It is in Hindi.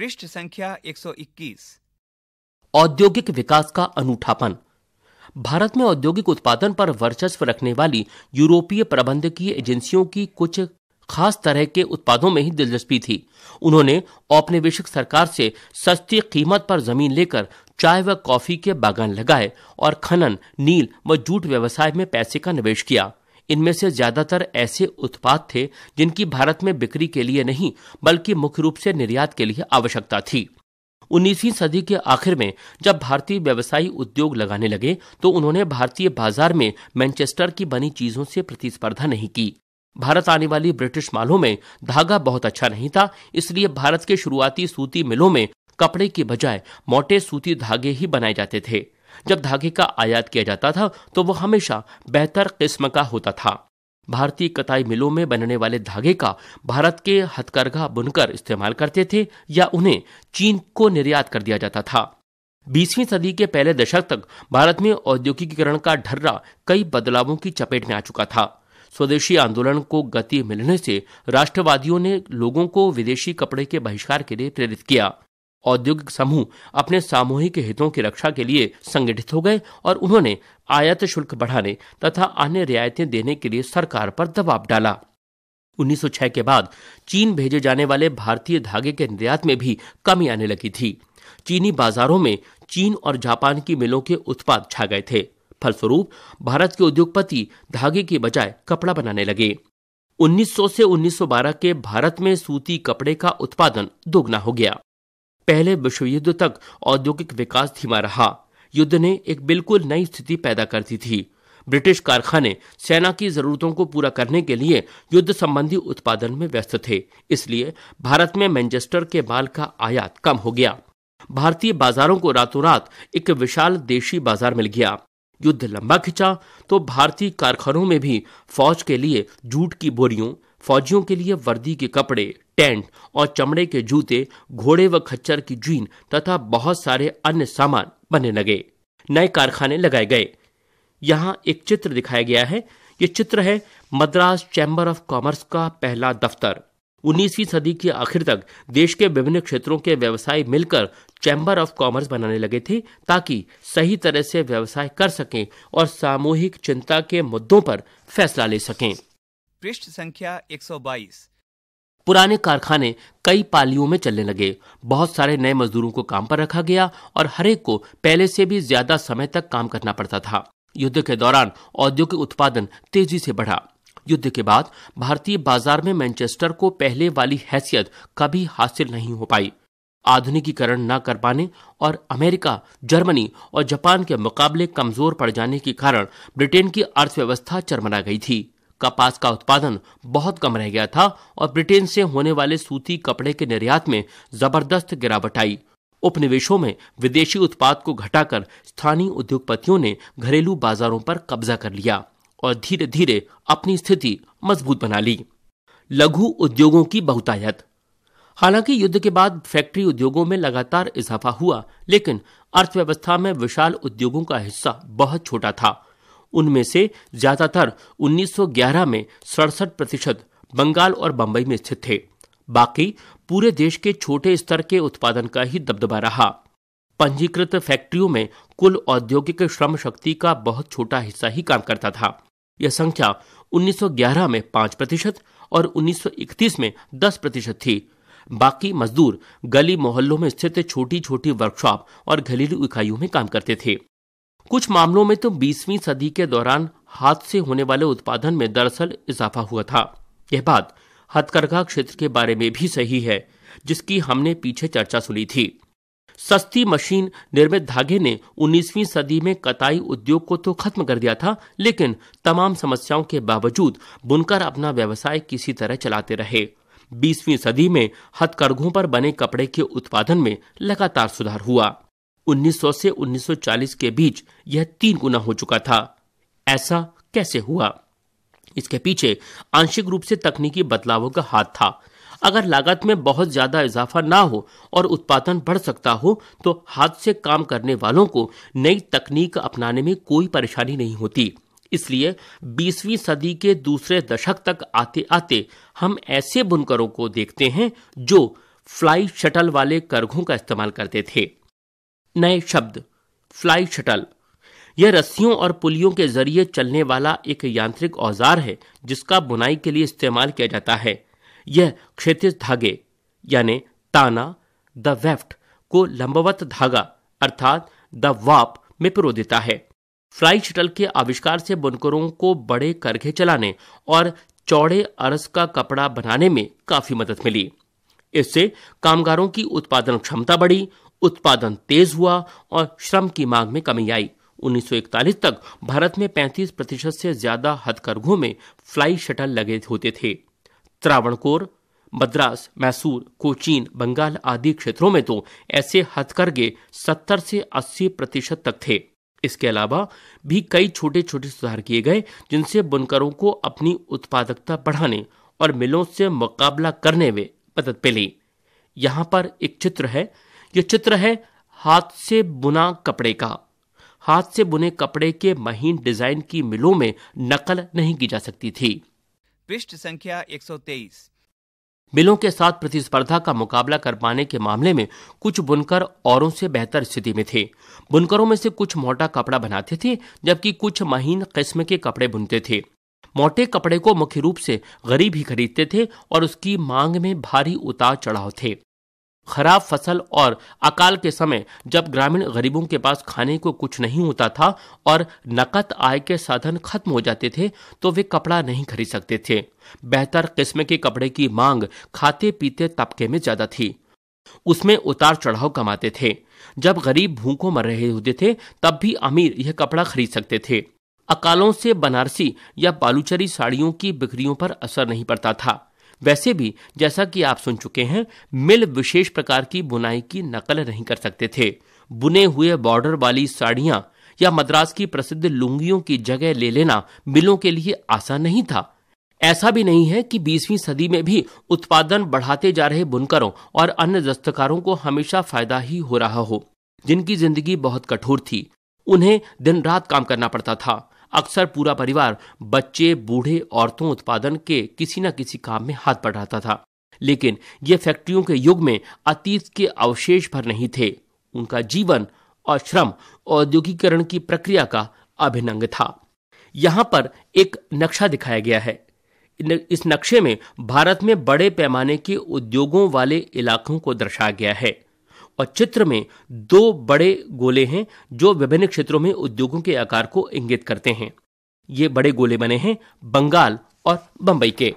पृष्ठ संख्या 121 औद्योगिक विकास का अनूठापन भारत में औद्योगिक उत्पादन पर वर्चस्व रखने वाली यूरोपीय प्रबंधकीय एजेंसियों की कुछ खास तरह के उत्पादों में ही दिलचस्पी थी उन्होंने औपनिवेशिक सरकार से सस्ती कीमत पर जमीन लेकर चाय व कॉफी के बागान लगाए और खनन नील व जूट व्यवसाय में पैसे का निवेश किया इनमें से ज्यादातर ऐसे उत्पाद थे जिनकी भारत में बिक्री के लिए नहीं बल्कि मुख्य रूप से निर्यात के लिए आवश्यकता थी 19वीं सदी के आखिर में जब भारतीय व्यवसायी उद्योग लगाने लगे तो उन्होंने भारतीय बाजार में मैनचेस्टर की बनी चीजों से प्रतिस्पर्धा नहीं की भारत आने वाली ब्रिटिश मालों में धागा बहुत अच्छा नहीं था इसलिए भारत के शुरुआती सूती मिलों में कपड़े के बजाय मोटे सूती धागे ही बनाए जाते थे जब धागे का आयात किया जाता था तो वो हमेशा बेहतर किस्म का होता था भारतीय कताई मिलों में बनने वाले धागे का भारत के हथकरघा बुनकर इस्तेमाल करते थे या उन्हें चीन को निर्यात कर दिया जाता था बीसवीं सदी के पहले दशक तक भारत में औद्योगिकीकरण का ढर्रा कई बदलावों की चपेट में आ चुका था स्वदेशी आंदोलन को गति मिलने से राष्ट्रवादियों ने लोगों को विदेशी कपड़े के बहिष्कार के लिए प्रेरित किया औद्योगिक समूह अपने सामूहिक हितों की रक्षा के लिए संगठित हो गए और उन्होंने आयात शुल्क बढ़ाने तथा अन्य रियायतें देने के लिए सरकार पर दबाव डाला 1906 के बाद चीन भेजे जाने वाले भारतीय धागे के निर्यात में भी कमी आने लगी थी चीनी बाजारों में चीन और जापान की मिलों के उत्पाद छा गए थे फलस्वरूप भारत के उद्योगपति धागे की बजाय कपड़ा बनाने लगे 1900 से 1912 के भारत में सूती कपड़े का उत्पादन दोगुना हो गया पहले विश्व युद्ध तक औद्योगिक विकास धीमा रहा युद्ध ने एक बिल्कुल नई स्थिति पैदा कर दी थी ब्रिटिश कारखाने सेना की जरूरतों को पूरा करने के लिए युद्ध संबंधी उत्पादन में व्यस्त थे इसलिए भारत में मैनचेस्टर के माल का आयात कम हो गया भारतीय बाजारों को रातों रात एक विशाल देशी बाजार मिल गया युद्ध लंबा खिंचा तो भारतीय कारखानों में भी फौज के लिए जूट की बोरियों फौजियों के लिए वर्दी के कपड़े टेंट और चमड़े के जूते घोड़े व खच्चर की जीन तथा बहुत सारे अन्य सामान बनने लगे नए कारखाने लगाए गए यहाँ एक चित्र दिखाया गया है ये चित्र है मद्रास चैम्बर ऑफ कॉमर्स का पहला दफ्तर 19वीं सदी के आखिर तक देश के विभिन्न क्षेत्रों के व्यवसायी मिलकर चैम्बर ऑफ कॉमर्स बनाने लगे थे ताकि सही तरह से व्यवसाय कर सकें और सामूहिक चिंता के मुद्दों पर फैसला ले सकें पृष्ठ संख्या 122 पुराने कारखाने कई पालियों में चलने लगे बहुत सारे नए मजदूरों को काम पर रखा गया और हरेक को पहले से भी ज्यादा समय तक काम करना पड़ता था युद्ध के दौरान औद्योगिक उत्पादन तेजी से बढ़ा युद्ध के बाद भारतीय बाजार में मैनचेस्टर को पहले वाली हैसियत कभी हासिल नहीं हो पाई आधुनिकीकरण न कर पाने और अमेरिका जर्मनी और जापान के मुकाबले कमजोर पड़ जाने के कारण ब्रिटेन की अर्थव्यवस्था चरमरा गई थी कपास का उत्पादन बहुत कम रह गया था और ब्रिटेन से होने वाले सूती कपड़े के निर्यात में जबरदस्त गिरावट आई उपनिवेशों में विदेशी उत्पाद को घटाकर स्थानीय उद्योगपतियों ने घरेलू बाजारों पर कब्जा कर लिया और धीरे धीरे अपनी स्थिति मजबूत बना ली लघु उद्योगों की बहुतायत हालांकि युद्ध के बाद फैक्ट्री उद्योगों में लगातार इजाफा हुआ लेकिन अर्थव्यवस्था में विशाल उद्योगों का हिस्सा बहुत छोटा था उनमें से ज्यादातर 1911 में सड़सठ प्रतिशत बंगाल और बंबई में स्थित थे बाकी पूरे देश के छोटे स्तर के उत्पादन का ही दबदबा रहा पंजीकृत फैक्ट्रियों में कुल औद्योगिक श्रम शक्ति का बहुत छोटा हिस्सा ही काम करता था यह संख्या 1911 में 5 प्रतिशत और 1931 में 10 प्रतिशत थी बाकी मजदूर गली मोहल्लों में स्थित छोटी छोटी वर्कशॉप और घरेलू इकाइयों में काम करते थे कुछ मामलों में तो 20वीं सदी के दौरान हाथ से होने वाले उत्पादन में दरअसल इजाफा हुआ था यह बात हथकरघा क्षेत्र के बारे में भी सही है जिसकी हमने पीछे चर्चा सुनी थी सस्ती मशीन निर्मित धागे ने 19वीं सदी में कताई उद्योग को तो खत्म कर दिया था लेकिन तमाम समस्याओं के बावजूद बुनकर अपना व्यवसाय किसी तरह चलाते रहे 20वीं सदी में हथकरघों पर बने कपड़े के उत्पादन में लगातार सुधार हुआ 1900 से 1940 के बीच यह तीन गुना हो चुका था ऐसा कैसे हुआ इसके पीछे आंशिक रूप से तकनीकी बदलावों का हाथ था अगर लागत में बहुत ज्यादा इजाफा ना हो और उत्पादन बढ़ सकता हो तो हाथ से काम करने वालों को नई तकनीक अपनाने में कोई परेशानी नहीं होती इसलिए 20वीं सदी के दूसरे दशक तक आते आते हम ऐसे बुनकरों को देखते हैं जो फ्लाई शटल वाले करघों का इस्तेमाल करते थे नए शब्द फ्लाई शटल यह रस्सियों और पुलियों के जरिए चलने वाला एक यांत्रिक औजार है जिसका बुनाई के लिए इस्तेमाल किया जाता है यह क्षेत्रित धागे यानी ताना द वेफ्ट को लंबवत धागा अर्थात द वाप में पिरो देता है फ्लाई शटल के आविष्कार से बुनकरों को बड़े करघे चलाने और चौड़े अरस का कपड़ा बनाने में काफी मदद मिली इससे कामगारों की उत्पादन क्षमता बढ़ी उत्पादन तेज हुआ और श्रम की मांग में कमी आई 1941 तक भारत में 35 प्रतिशत से ज्यादा हथकरघों में फ्लाई शटल लगे होते थे त्रावणकोर मद्रास मैसूर कोचीन बंगाल आदि क्षेत्रों में तो ऐसे हथकरघे 70 से 80 प्रतिशत तक थे इसके अलावा भी कई छोटे छोटे सुधार किए गए जिनसे बुनकरों को अपनी उत्पादकता बढ़ाने और मिलों से मुकाबला करने में मदद मिली यहाँ पर एक चित्र है यह चित्र है हाथ से बुना कपड़े का हाथ से बुने कपड़े के महीन डिजाइन की मिलों में नकल नहीं की जा सकती थी पृष्ठ संख्या 123 मिलों के साथ प्रतिस्पर्धा का मुकाबला कर पाने के मामले में कुछ बुनकर औरों से बेहतर स्थिति में थे बुनकरों में से कुछ मोटा कपड़ा बनाते थे जबकि कुछ महीन किस्म के कपड़े बुनते थे मोटे कपड़े को मुख्य रूप से गरीब ही खरीदते थे और उसकी मांग में भारी उतार चढ़ाव थे खराब फसल और अकाल के समय जब ग्रामीण गरीबों के पास खाने को कुछ नहीं होता था और नकद आय के साधन खत्म हो जाते थे तो वे कपड़ा नहीं खरीद सकते थे बेहतर किस्म के कपड़े की मांग खाते पीते तबके में ज्यादा थी उसमें उतार चढ़ाव कमाते थे जब गरीब भूखों मर रहे होते थे तब भी अमीर यह कपड़ा खरीद सकते थे अकालों से बनारसी या बालूचरी साड़ियों की बिक्रियों पर असर नहीं पड़ता था वैसे भी जैसा कि आप सुन चुके हैं मिल विशेष प्रकार की बुनाई की नकल नहीं कर सकते थे बुने हुए बॉर्डर वाली साड़ियां या मद्रास की प्रसिद्ध लुंगियों की जगह ले लेना मिलों के लिए आसान नहीं था ऐसा भी नहीं है कि 20वीं सदी में भी उत्पादन बढ़ाते जा रहे बुनकरों और अन्य दस्तकारों को हमेशा फायदा ही हो रहा हो जिनकी जिंदगी बहुत कठोर थी उन्हें दिन रात काम करना पड़ता था अक्सर पूरा परिवार बच्चे बूढ़े औरतों उत्पादन के किसी न किसी काम में हाथ बढ़ाता था लेकिन ये फैक्ट्रियों के युग में अतीत के अवशेष भर नहीं थे उनका जीवन और श्रम औद्योगिकरण की प्रक्रिया का अभिनंग था यहाँ पर एक नक्शा दिखाया गया है इस नक्शे में भारत में बड़े पैमाने के उद्योगों वाले इलाकों को दर्शाया गया है और चित्र में दो बड़े गोले हैं जो विभिन्न क्षेत्रों में उद्योगों के आकार को इंगित करते हैं ये बड़े गोले बने हैं बंगाल और बंबई के